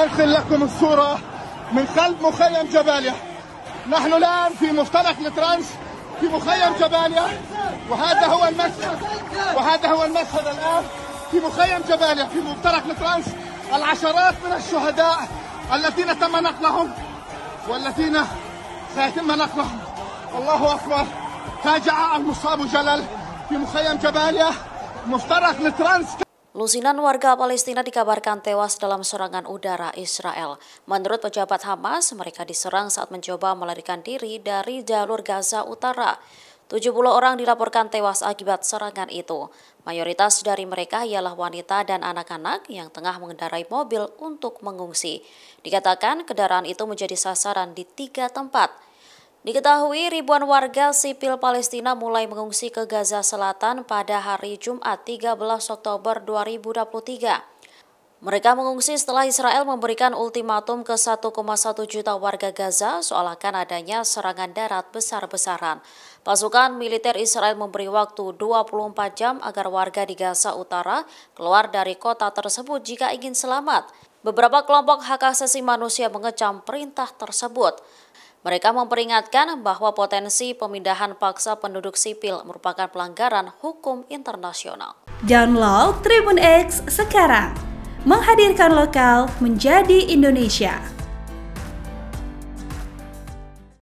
أرسل لكم الصورة من خلف مخيم جباليا نحن الآن في مفترق الترانس في مخيم جباليا وهذا هو المشهد وهذا هو المشهد الآن في مخيم جباليا في مفترق الترانس العشرات من الشهداء الذين تم نقلهم والذين سيتم نقلهم الله أكبر فاجع المصاب جلل في مخيم جباليا مفترق الترانس Lusinan warga Palestina dikabarkan tewas dalam serangan udara Israel. Menurut pejabat Hamas, mereka diserang saat mencoba melarikan diri dari jalur Gaza Utara. 70 orang dilaporkan tewas akibat serangan itu. Mayoritas dari mereka ialah wanita dan anak-anak yang tengah mengendarai mobil untuk mengungsi. Dikatakan kendaraan itu menjadi sasaran di tiga tempat Diketahui ribuan warga sipil Palestina mulai mengungsi ke Gaza Selatan pada hari Jumat 13 Oktober 2023. Mereka mengungsi setelah Israel memberikan ultimatum ke 1,1 juta warga Gaza seolah akan adanya serangan darat besar-besaran. Pasukan militer Israel memberi waktu 24 jam agar warga di Gaza Utara keluar dari kota tersebut jika ingin selamat. Beberapa kelompok hak asasi manusia mengecam perintah tersebut. Mereka memperingatkan bahwa potensi pemindahan paksa penduduk sipil merupakan pelanggaran hukum internasional. Download Tribun X sekarang, menghadirkan lokal menjadi Indonesia.